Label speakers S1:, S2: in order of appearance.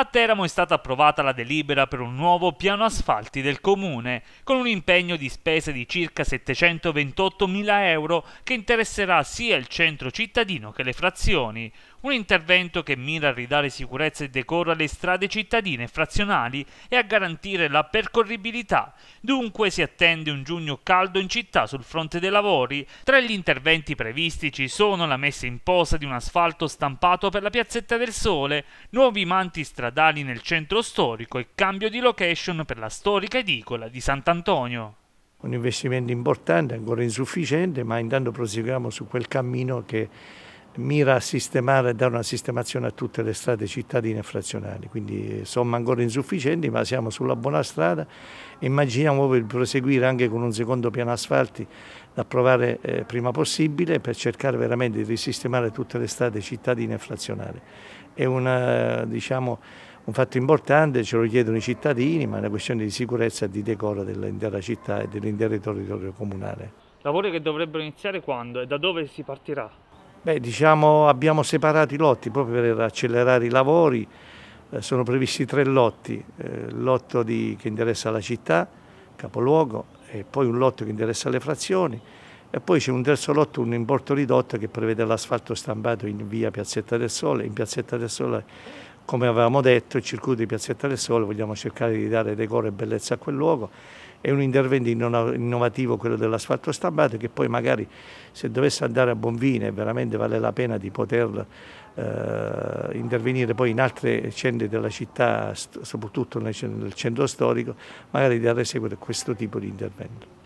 S1: A Teramo è stata approvata la delibera per un nuovo piano asfalti del comune, con un impegno di spese di circa 728.000 euro che interesserà sia il centro cittadino che le frazioni. Un intervento che mira a ridare sicurezza e decoro alle strade cittadine e frazionali e a garantire la percorribilità. Dunque si attende un giugno caldo in città sul fronte dei lavori. Tra gli interventi previsti ci sono la messa in posa di un asfalto stampato per la piazzetta del Sole, nuovi manti stradali stradali nel centro storico e cambio di location per la storica edicola di Sant'Antonio.
S2: Un investimento importante, ancora insufficiente, ma intanto proseguiamo su quel cammino che mira a sistemare, e dare una sistemazione a tutte le strade cittadine e frazionali, quindi eh, sono ancora insufficienti ma siamo sulla buona strada immaginiamo di proseguire anche con un secondo piano asfalti da provare eh, prima possibile per cercare veramente di risistemare tutte le strade cittadine e frazionali. È una, eh, diciamo, un fatto importante, ce lo chiedono i cittadini, ma è una questione di sicurezza e di decoro dell'intera città e dell'intero territorio comunale.
S1: Lavori che dovrebbero iniziare quando e da dove si partirà?
S2: Beh, diciamo abbiamo separato i lotti proprio per accelerare i lavori, eh, sono previsti tre lotti, eh, lotto di, che interessa la città, capoluogo, e poi un lotto che interessa le frazioni e poi c'è un terzo lotto, un importo ridotto che prevede l'asfalto stampato in via Piazzetta del Sole, in Piazzetta del Sole come avevamo detto, il circuito di Piazzetta del Sole, vogliamo cercare di dare decoro e bellezza a quel luogo. È un intervento innovativo quello dell'asfalto stampato che poi magari se dovesse andare a buon fine veramente vale la pena di poter eh, intervenire poi in altre centri della città, soprattutto nel centro storico, magari di dare seguito a questo tipo di intervento.